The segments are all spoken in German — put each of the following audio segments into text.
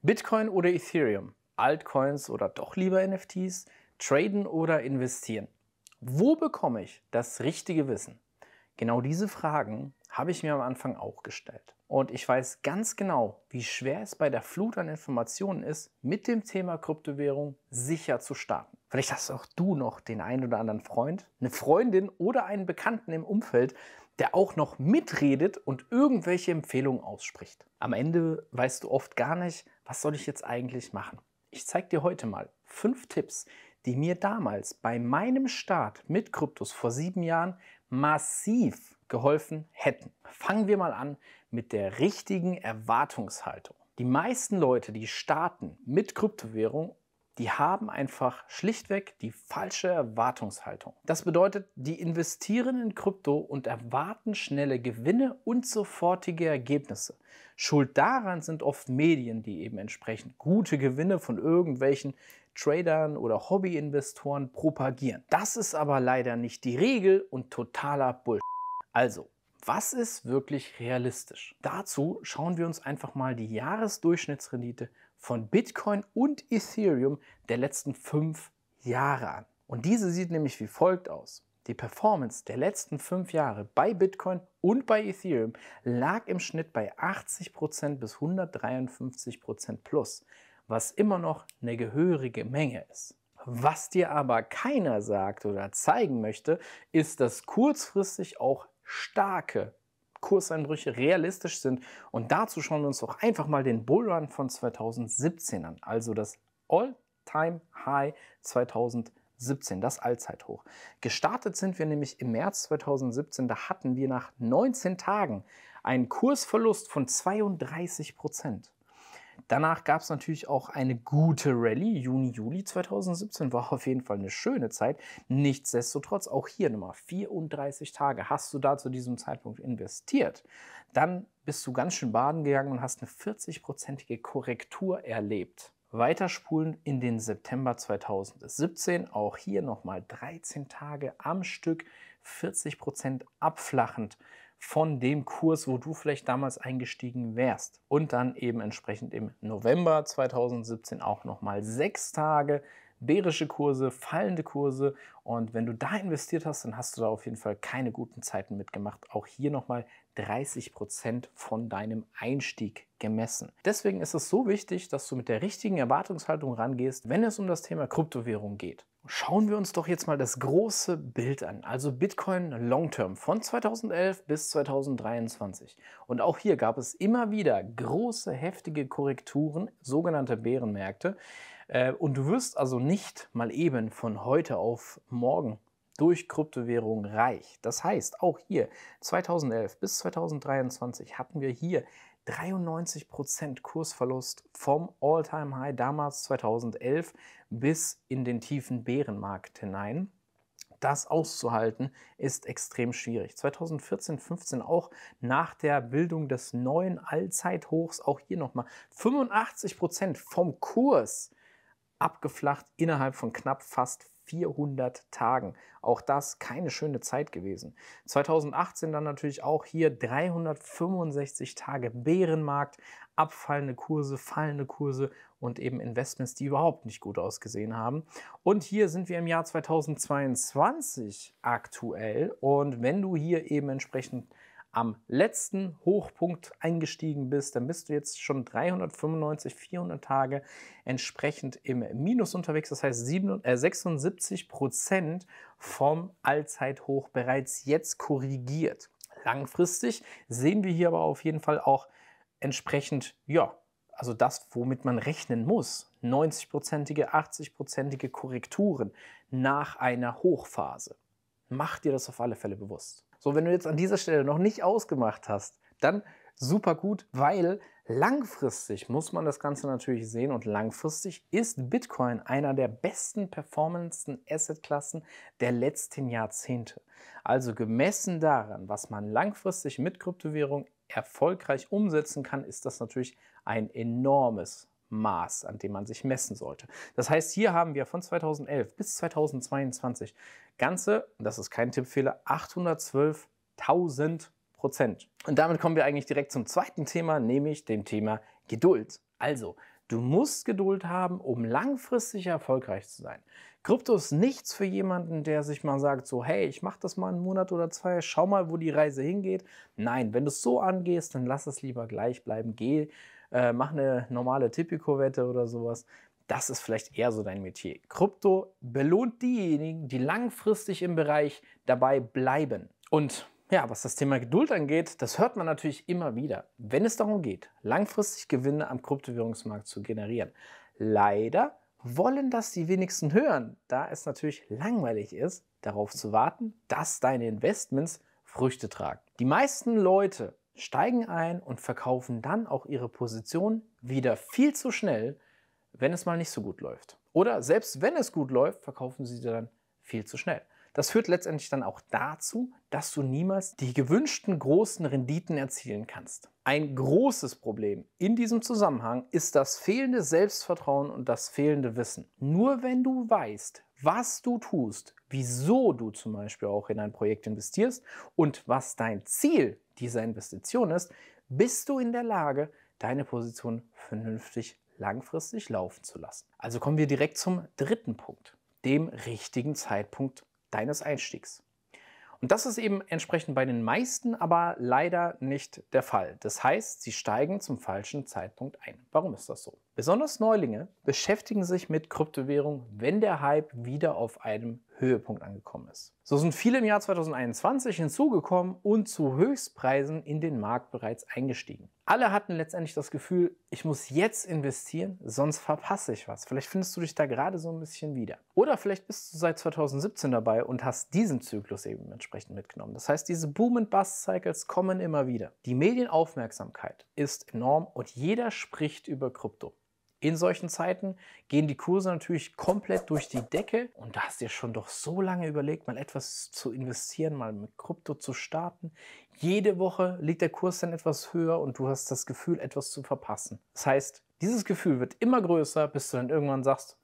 Bitcoin oder Ethereum, Altcoins oder doch lieber NFTs, traden oder investieren. Wo bekomme ich das richtige Wissen? Genau diese Fragen habe ich mir am Anfang auch gestellt. Und ich weiß ganz genau, wie schwer es bei der Flut an Informationen ist, mit dem Thema Kryptowährung sicher zu starten. Vielleicht hast auch du noch den einen oder anderen Freund, eine Freundin oder einen Bekannten im Umfeld, der auch noch mitredet und irgendwelche Empfehlungen ausspricht. Am Ende weißt du oft gar nicht, was soll ich jetzt eigentlich machen? Ich zeige dir heute mal fünf Tipps, die mir damals bei meinem Start mit Kryptos vor sieben Jahren massiv geholfen hätten. Fangen wir mal an mit der richtigen Erwartungshaltung. Die meisten Leute, die starten mit Kryptowährung die haben einfach schlichtweg die falsche Erwartungshaltung. Das bedeutet, die investieren in Krypto und erwarten schnelle Gewinne und sofortige Ergebnisse. Schuld daran sind oft Medien, die eben entsprechend gute Gewinne von irgendwelchen Tradern oder Hobbyinvestoren propagieren. Das ist aber leider nicht die Regel und totaler Bullshit. Also, was ist wirklich realistisch? Dazu schauen wir uns einfach mal die Jahresdurchschnittsrendite von Bitcoin und Ethereum der letzten fünf Jahre an. Und diese sieht nämlich wie folgt aus. Die Performance der letzten fünf Jahre bei Bitcoin und bei Ethereum lag im Schnitt bei 80% bis 153% plus, was immer noch eine gehörige Menge ist. Was dir aber keiner sagt oder zeigen möchte, ist, dass kurzfristig auch starke Kurseinbrüche realistisch sind. Und dazu schauen wir uns doch einfach mal den Bullrun von 2017 an, also das All-Time-High 2017, das Allzeithoch. Gestartet sind wir nämlich im März 2017, da hatten wir nach 19 Tagen einen Kursverlust von 32 Prozent. Danach gab es natürlich auch eine gute Rallye. Juni, Juli 2017 war auf jeden Fall eine schöne Zeit. Nichtsdestotrotz, auch hier nochmal 34 Tage hast du da zu diesem Zeitpunkt investiert. Dann bist du ganz schön baden gegangen und hast eine 40-prozentige Korrektur erlebt. Weiterspulen in den September 2017, auch hier nochmal 13 Tage am Stück, 40% Prozent abflachend von dem Kurs, wo du vielleicht damals eingestiegen wärst. Und dann eben entsprechend im November 2017 auch nochmal sechs Tage bärische Kurse, fallende Kurse. Und wenn du da investiert hast, dann hast du da auf jeden Fall keine guten Zeiten mitgemacht. Auch hier nochmal 30% Prozent von deinem Einstieg gemessen. Deswegen ist es so wichtig, dass du mit der richtigen Erwartungshaltung rangehst, wenn es um das Thema Kryptowährung geht. Schauen wir uns doch jetzt mal das große Bild an, also Bitcoin Long Term von 2011 bis 2023. Und auch hier gab es immer wieder große, heftige Korrekturen, sogenannte Bärenmärkte. Äh, und du wirst also nicht mal eben von heute auf morgen durch Kryptowährungen reich. Das heißt, auch hier 2011 bis 2023 hatten wir hier 93% Kursverlust vom All-Time-High damals 2011 bis in den tiefen Bärenmarkt hinein. Das auszuhalten ist extrem schwierig. 2014, 15 auch nach der Bildung des neuen Allzeithochs, auch hier nochmal 85 Prozent vom Kurs abgeflacht innerhalb von knapp fast 400 Tagen. Auch das keine schöne Zeit gewesen. 2018 dann natürlich auch hier 365 Tage Bärenmarkt, abfallende Kurse, fallende Kurse und eben Investments, die überhaupt nicht gut ausgesehen haben. Und hier sind wir im Jahr 2022 aktuell und wenn du hier eben entsprechend am letzten Hochpunkt eingestiegen bist, dann bist du jetzt schon 395, 400 Tage entsprechend im Minus unterwegs. Das heißt, 76 äh, Prozent vom Allzeithoch bereits jetzt korrigiert. Langfristig sehen wir hier aber auf jeden Fall auch entsprechend, ja, also das, womit man rechnen muss, 90-prozentige, 80-prozentige Korrekturen nach einer Hochphase. Mach dir das auf alle Fälle bewusst. So, wenn du jetzt an dieser Stelle noch nicht ausgemacht hast, dann super gut, weil langfristig muss man das Ganze natürlich sehen und langfristig ist Bitcoin einer der besten performancen Assetklassen der letzten Jahrzehnte. Also gemessen daran, was man langfristig mit Kryptowährung erfolgreich umsetzen kann, ist das natürlich ein enormes Maß, an dem man sich messen sollte. Das heißt, hier haben wir von 2011 bis 2022 ganze, und das ist kein Tippfehler, 812.000 Prozent. Und damit kommen wir eigentlich direkt zum zweiten Thema, nämlich dem Thema Geduld. Also, Du musst Geduld haben, um langfristig erfolgreich zu sein. Krypto ist nichts für jemanden, der sich mal sagt, so hey, ich mache das mal einen Monat oder zwei, schau mal, wo die Reise hingeht. Nein, wenn du es so angehst, dann lass es lieber gleich bleiben. Geh, äh, mach eine normale Tipico-Wette oder sowas. Das ist vielleicht eher so dein Metier. Krypto belohnt diejenigen, die langfristig im Bereich dabei bleiben. Und ja, was das Thema Geduld angeht, das hört man natürlich immer wieder, wenn es darum geht, langfristig Gewinne am Kryptowährungsmarkt zu generieren. Leider wollen das die wenigsten hören, da es natürlich langweilig ist, darauf zu warten, dass deine Investments Früchte tragen. Die meisten Leute steigen ein und verkaufen dann auch ihre Position wieder viel zu schnell, wenn es mal nicht so gut läuft. Oder selbst wenn es gut läuft, verkaufen sie dann viel zu schnell. Das führt letztendlich dann auch dazu, dass du niemals die gewünschten großen Renditen erzielen kannst. Ein großes Problem in diesem Zusammenhang ist das fehlende Selbstvertrauen und das fehlende Wissen. Nur wenn du weißt, was du tust, wieso du zum Beispiel auch in ein Projekt investierst und was dein Ziel dieser Investition ist, bist du in der Lage, deine Position vernünftig langfristig laufen zu lassen. Also kommen wir direkt zum dritten Punkt, dem richtigen Zeitpunkt deines Einstiegs. Und das ist eben entsprechend bei den meisten aber leider nicht der Fall. Das heißt, sie steigen zum falschen Zeitpunkt ein. Warum ist das so? Besonders Neulinge beschäftigen sich mit Kryptowährung, wenn der Hype wieder auf einem Höhepunkt angekommen ist. So sind viele im Jahr 2021 hinzugekommen und zu Höchstpreisen in den Markt bereits eingestiegen. Alle hatten letztendlich das Gefühl, ich muss jetzt investieren, sonst verpasse ich was. Vielleicht findest du dich da gerade so ein bisschen wieder. Oder vielleicht bist du seit 2017 dabei und hast diesen Zyklus eben entsprechend mitgenommen. Das heißt, diese Boom- und Bust-Cycles kommen immer wieder. Die Medienaufmerksamkeit ist enorm und jeder spricht über Krypto. In solchen Zeiten gehen die Kurse natürlich komplett durch die Decke und da hast du dir schon doch so lange überlegt, mal etwas zu investieren, mal mit Krypto zu starten. Jede Woche liegt der Kurs dann etwas höher und du hast das Gefühl, etwas zu verpassen. Das heißt, dieses Gefühl wird immer größer, bis du dann irgendwann sagst,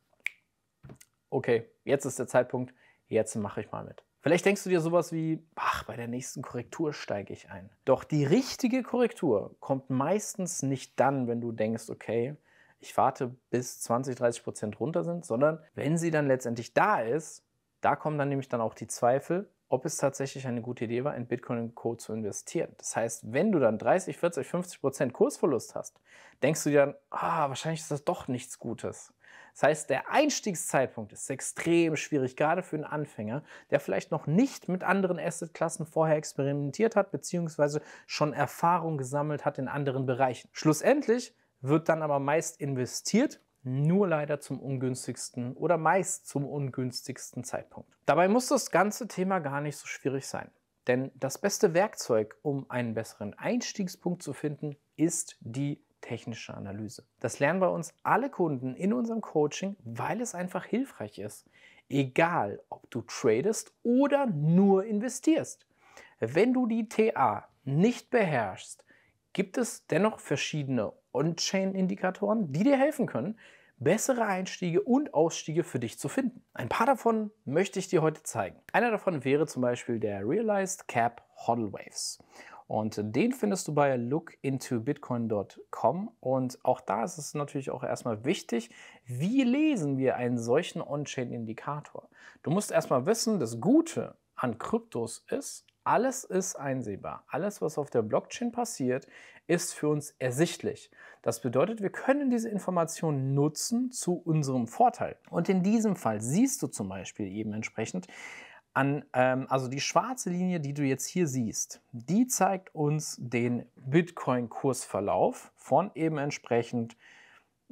okay, jetzt ist der Zeitpunkt, jetzt mache ich mal mit. Vielleicht denkst du dir sowas wie, ach, bei der nächsten Korrektur steige ich ein. Doch die richtige Korrektur kommt meistens nicht dann, wenn du denkst, okay, ich warte bis 20, 30 Prozent runter sind, sondern wenn sie dann letztendlich da ist, da kommen dann nämlich dann auch die Zweifel, ob es tatsächlich eine gute Idee war, in Bitcoin und Co. zu investieren. Das heißt, wenn du dann 30, 40, 50 Prozent Kursverlust hast, denkst du dir dann, ah, wahrscheinlich ist das doch nichts Gutes. Das heißt, der Einstiegszeitpunkt ist extrem schwierig, gerade für einen Anfänger, der vielleicht noch nicht mit anderen Assetklassen vorher experimentiert hat, beziehungsweise schon Erfahrung gesammelt hat in anderen Bereichen. Schlussendlich wird dann aber meist investiert, nur leider zum ungünstigsten oder meist zum ungünstigsten Zeitpunkt. Dabei muss das ganze Thema gar nicht so schwierig sein. Denn das beste Werkzeug, um einen besseren Einstiegspunkt zu finden, ist die technische Analyse. Das lernen bei uns alle Kunden in unserem Coaching, weil es einfach hilfreich ist. Egal, ob du tradest oder nur investierst. Wenn du die TA nicht beherrschst, gibt es dennoch verschiedene On-Chain-Indikatoren, die dir helfen können, bessere Einstiege und Ausstiege für dich zu finden. Ein paar davon möchte ich dir heute zeigen. Einer davon wäre zum Beispiel der Realized Cap Hodl Waves. Und den findest du bei lookintobitcoin.com. Und auch da ist es natürlich auch erstmal wichtig, wie lesen wir einen solchen On-Chain-Indikator? Du musst erstmal wissen, das Gute an Kryptos ist, alles ist einsehbar. Alles, was auf der Blockchain passiert, ist für uns ersichtlich. Das bedeutet, wir können diese Informationen nutzen zu unserem Vorteil. Und in diesem Fall siehst du zum Beispiel eben entsprechend, an, ähm, also die schwarze Linie, die du jetzt hier siehst, die zeigt uns den Bitcoin-Kursverlauf von eben entsprechend,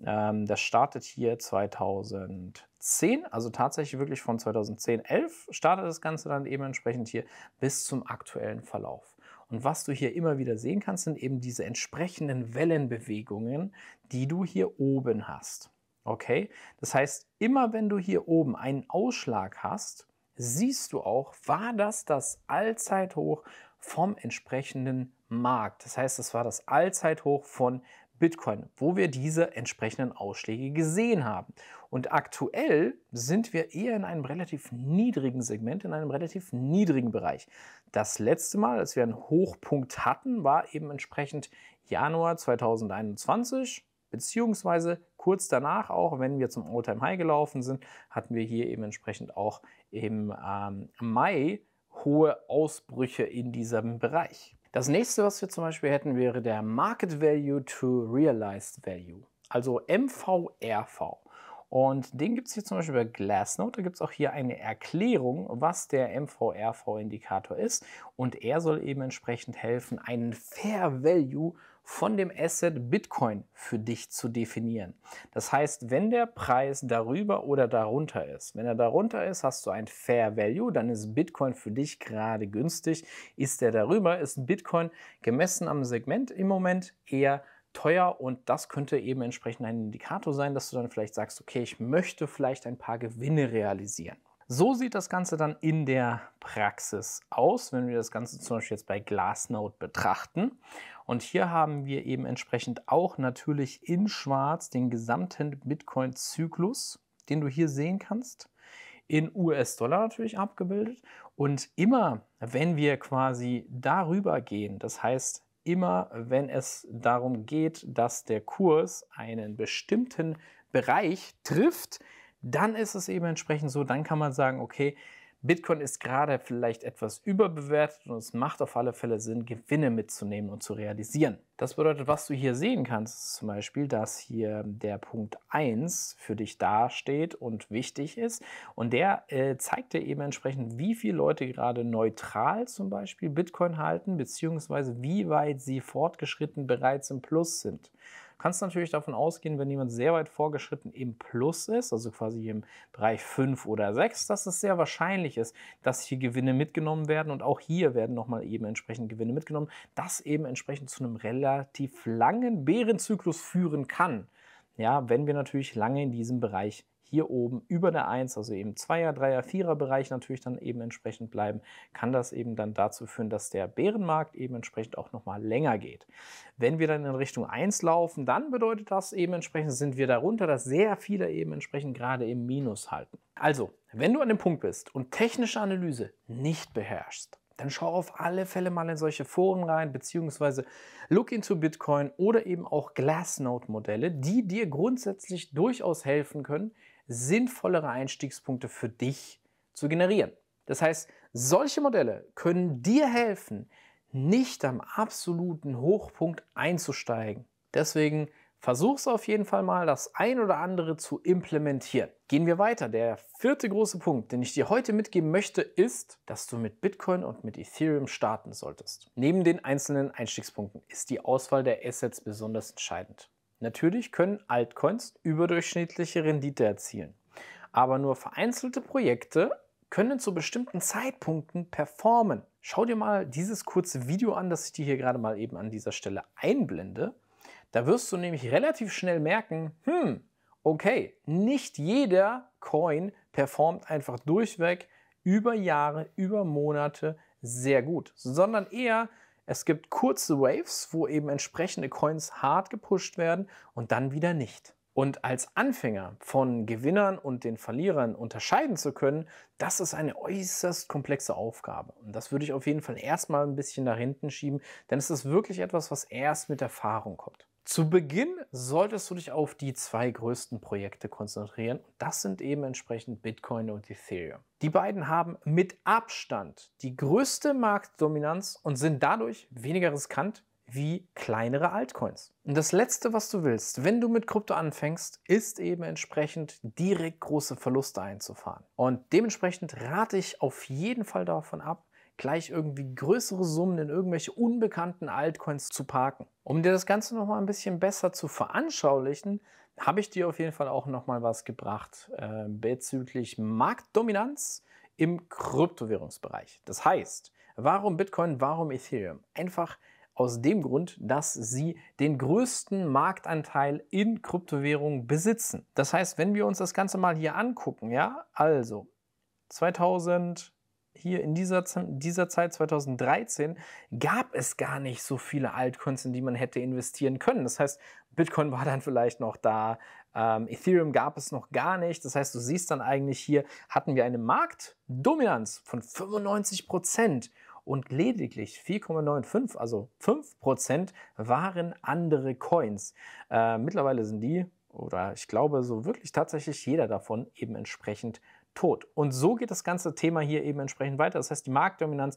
ähm, das startet hier 2000. 10, also tatsächlich wirklich von 2010, 11 startet das Ganze dann eben entsprechend hier bis zum aktuellen Verlauf. Und was du hier immer wieder sehen kannst, sind eben diese entsprechenden Wellenbewegungen, die du hier oben hast. Okay? Das heißt, immer wenn du hier oben einen Ausschlag hast, siehst du auch, war das das Allzeithoch vom entsprechenden Markt. Das heißt, es war das Allzeithoch von Bitcoin, wo wir diese entsprechenden Ausschläge gesehen haben. Und aktuell sind wir eher in einem relativ niedrigen Segment, in einem relativ niedrigen Bereich. Das letzte Mal, als wir einen Hochpunkt hatten, war eben entsprechend Januar 2021, beziehungsweise kurz danach auch, wenn wir zum Alltime high gelaufen sind, hatten wir hier eben entsprechend auch im ähm, Mai hohe Ausbrüche in diesem Bereich. Das nächste, was wir zum Beispiel hätten, wäre der Market Value to Realized Value, also MVRV. Und den gibt es hier zum Beispiel bei Glassnote. Da gibt es auch hier eine Erklärung, was der MVRV-Indikator ist. Und er soll eben entsprechend helfen, einen Fair Value zu von dem Asset Bitcoin für dich zu definieren. Das heißt, wenn der Preis darüber oder darunter ist, wenn er darunter ist, hast du ein Fair Value, dann ist Bitcoin für dich gerade günstig. Ist er darüber, ist Bitcoin gemessen am Segment im Moment eher teuer und das könnte eben entsprechend ein Indikator sein, dass du dann vielleicht sagst, okay, ich möchte vielleicht ein paar Gewinne realisieren. So sieht das Ganze dann in der Praxis aus, wenn wir das Ganze zum Beispiel jetzt bei Glassnode betrachten. Und hier haben wir eben entsprechend auch natürlich in Schwarz den gesamten Bitcoin-Zyklus, den du hier sehen kannst, in US-Dollar natürlich abgebildet. Und immer, wenn wir quasi darüber gehen, das heißt immer, wenn es darum geht, dass der Kurs einen bestimmten Bereich trifft, dann ist es eben entsprechend so, dann kann man sagen, okay, Bitcoin ist gerade vielleicht etwas überbewertet und es macht auf alle Fälle Sinn, Gewinne mitzunehmen und zu realisieren. Das bedeutet, was du hier sehen kannst, ist zum Beispiel, dass hier der Punkt 1 für dich dasteht und wichtig ist. Und der äh, zeigt dir eben entsprechend, wie viele Leute gerade neutral zum Beispiel Bitcoin halten, beziehungsweise wie weit sie fortgeschritten bereits im Plus sind kannst natürlich davon ausgehen, wenn jemand sehr weit vorgeschritten im Plus ist, also quasi im Bereich 5 oder 6, dass es sehr wahrscheinlich ist, dass hier Gewinne mitgenommen werden und auch hier werden nochmal eben entsprechend Gewinne mitgenommen, das eben entsprechend zu einem relativ langen Bärenzyklus führen kann. Ja, wenn wir natürlich lange in diesem Bereich hier oben über der 1, also eben 2er, 3er, 4er Bereich natürlich dann eben entsprechend bleiben, kann das eben dann dazu führen, dass der Bärenmarkt eben entsprechend auch nochmal länger geht. Wenn wir dann in Richtung 1 laufen, dann bedeutet das eben entsprechend, sind wir darunter, dass sehr viele eben entsprechend gerade im Minus halten. Also, wenn du an dem Punkt bist und technische Analyse nicht beherrschst, dann schau auf alle Fälle mal in solche Foren rein, beziehungsweise look into Bitcoin oder eben auch Glassnode-Modelle, die dir grundsätzlich durchaus helfen können, sinnvollere Einstiegspunkte für dich zu generieren. Das heißt, solche Modelle können dir helfen, nicht am absoluten Hochpunkt einzusteigen. Deswegen versuch's auf jeden Fall mal, das ein oder andere zu implementieren. Gehen wir weiter. Der vierte große Punkt, den ich dir heute mitgeben möchte, ist, dass du mit Bitcoin und mit Ethereum starten solltest. Neben den einzelnen Einstiegspunkten ist die Auswahl der Assets besonders entscheidend. Natürlich können Altcoins überdurchschnittliche Rendite erzielen, aber nur vereinzelte Projekte können zu bestimmten Zeitpunkten performen. Schau dir mal dieses kurze Video an, das ich dir hier gerade mal eben an dieser Stelle einblende. Da wirst du nämlich relativ schnell merken, hm, okay, nicht jeder Coin performt einfach durchweg über Jahre, über Monate sehr gut, sondern eher es gibt kurze Waves, wo eben entsprechende Coins hart gepusht werden und dann wieder nicht. Und als Anfänger von Gewinnern und den Verlierern unterscheiden zu können, das ist eine äußerst komplexe Aufgabe. Und das würde ich auf jeden Fall erstmal ein bisschen nach hinten schieben, denn es ist wirklich etwas, was erst mit Erfahrung kommt. Zu Beginn solltest du dich auf die zwei größten Projekte konzentrieren. Das sind eben entsprechend Bitcoin und Ethereum. Die beiden haben mit Abstand die größte Marktdominanz und sind dadurch weniger riskant wie kleinere Altcoins. Und das Letzte, was du willst, wenn du mit Krypto anfängst, ist eben entsprechend direkt große Verluste einzufahren. Und dementsprechend rate ich auf jeden Fall davon ab, gleich irgendwie größere Summen in irgendwelche unbekannten Altcoins zu parken. Um dir das Ganze nochmal ein bisschen besser zu veranschaulichen, habe ich dir auf jeden Fall auch nochmal was gebracht äh, bezüglich Marktdominanz im Kryptowährungsbereich. Das heißt, warum Bitcoin, warum Ethereum? Einfach aus dem Grund, dass sie den größten Marktanteil in Kryptowährungen besitzen. Das heißt, wenn wir uns das Ganze mal hier angucken, ja, also 2000 hier in dieser, dieser Zeit 2013 gab es gar nicht so viele Altcoins, in die man hätte investieren können. Das heißt, Bitcoin war dann vielleicht noch da, ähm, Ethereum gab es noch gar nicht. Das heißt, du siehst dann eigentlich hier, hatten wir eine Marktdominanz von 95 Prozent und lediglich 4,95, also 5 Prozent waren andere Coins. Äh, mittlerweile sind die, oder ich glaube so wirklich tatsächlich jeder davon eben entsprechend tot. Und so geht das ganze Thema hier eben entsprechend weiter. Das heißt, die Marktdominanz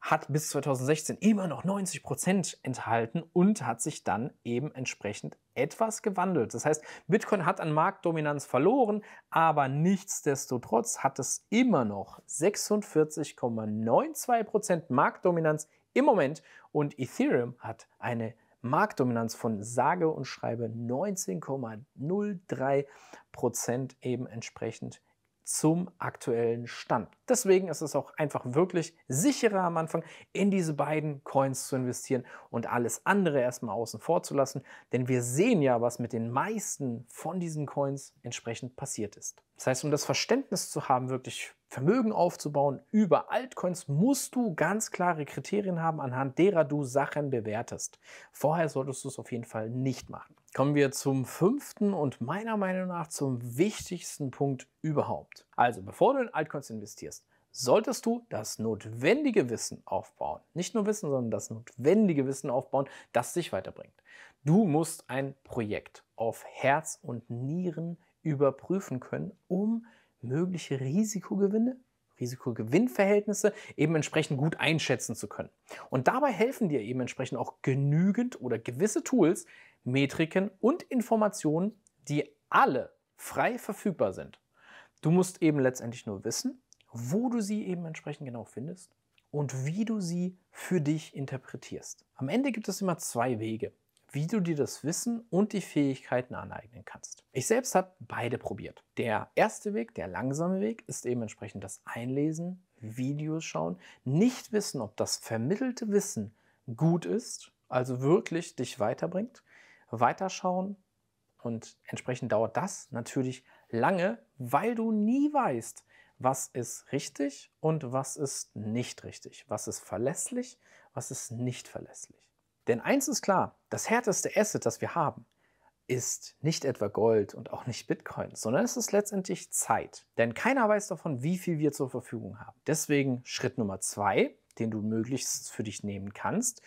hat bis 2016 immer noch 90 Prozent enthalten und hat sich dann eben entsprechend etwas gewandelt. Das heißt, Bitcoin hat an Marktdominanz verloren, aber nichtsdestotrotz hat es immer noch 46,92 Prozent Marktdominanz im Moment und Ethereum hat eine Marktdominanz von sage und schreibe 19,03 Prozent eben entsprechend zum aktuellen Stand. Deswegen ist es auch einfach wirklich sicherer am Anfang, in diese beiden Coins zu investieren und alles andere erstmal außen vor zu lassen, denn wir sehen ja, was mit den meisten von diesen Coins entsprechend passiert ist. Das heißt, um das Verständnis zu haben, wirklich Vermögen aufzubauen über Altcoins, musst du ganz klare Kriterien haben, anhand derer du Sachen bewertest. Vorher solltest du es auf jeden Fall nicht machen kommen wir zum fünften und meiner Meinung nach zum wichtigsten Punkt überhaupt. Also, bevor du in Altcoins investierst, solltest du das notwendige Wissen aufbauen. Nicht nur Wissen, sondern das notwendige Wissen aufbauen, das dich weiterbringt. Du musst ein Projekt auf Herz und Nieren überprüfen können, um mögliche Risikogewinne, Risikogewinnverhältnisse eben entsprechend gut einschätzen zu können. Und dabei helfen dir eben entsprechend auch genügend oder gewisse Tools, Metriken und Informationen, die alle frei verfügbar sind. Du musst eben letztendlich nur wissen, wo du sie eben entsprechend genau findest und wie du sie für dich interpretierst. Am Ende gibt es immer zwei Wege, wie du dir das Wissen und die Fähigkeiten aneignen kannst. Ich selbst habe beide probiert. Der erste Weg, der langsame Weg, ist eben entsprechend das Einlesen, Videos schauen, nicht wissen, ob das vermittelte Wissen gut ist, also wirklich dich weiterbringt weiterschauen. Und entsprechend dauert das natürlich lange, weil du nie weißt, was ist richtig und was ist nicht richtig, was ist verlässlich, was ist nicht verlässlich. Denn eins ist klar, das härteste Asset, das wir haben, ist nicht etwa Gold und auch nicht Bitcoin, sondern es ist letztendlich Zeit. Denn keiner weiß davon, wie viel wir zur Verfügung haben. Deswegen Schritt Nummer zwei, den du möglichst für dich nehmen kannst,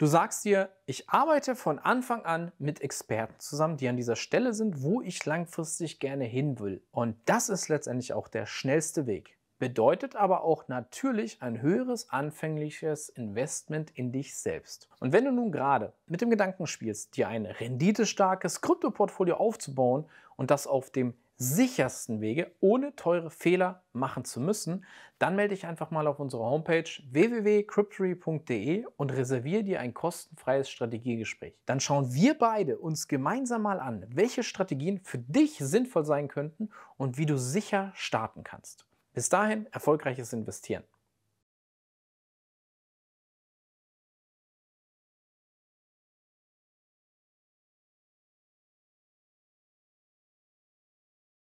Du sagst dir, ich arbeite von Anfang an mit Experten zusammen, die an dieser Stelle sind, wo ich langfristig gerne hin will. Und das ist letztendlich auch der schnellste Weg. Bedeutet aber auch natürlich ein höheres anfängliches Investment in dich selbst. Und wenn du nun gerade mit dem Gedanken spielst, dir ein renditestarkes Kryptoportfolio aufzubauen und das auf dem sichersten Wege, ohne teure Fehler machen zu müssen, dann melde dich einfach mal auf unserer Homepage www.cryptory.de und reserviere dir ein kostenfreies Strategiegespräch. Dann schauen wir beide uns gemeinsam mal an, welche Strategien für dich sinnvoll sein könnten und wie du sicher starten kannst. Bis dahin erfolgreiches Investieren.